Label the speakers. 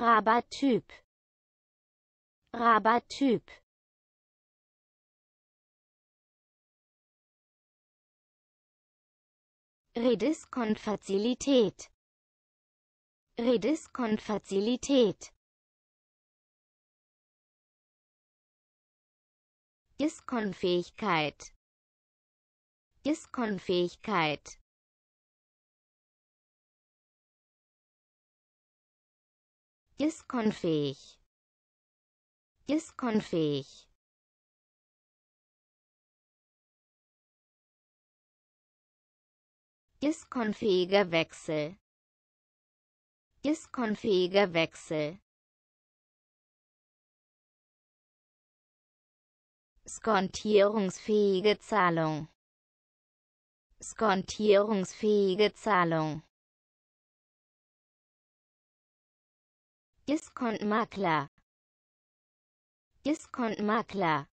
Speaker 1: Rabatyp Rabatyp Rediskonfazilität Rediskonfazilität Diskonfähigkeit Diskonfähigkeit Diskonfähig. Diskonfähig. Diskonfähiger Wechsel. Diskonfähiger Wechsel. Skontierungsfähige Zahlung. Skontierungsfähige Zahlung. Discount Makler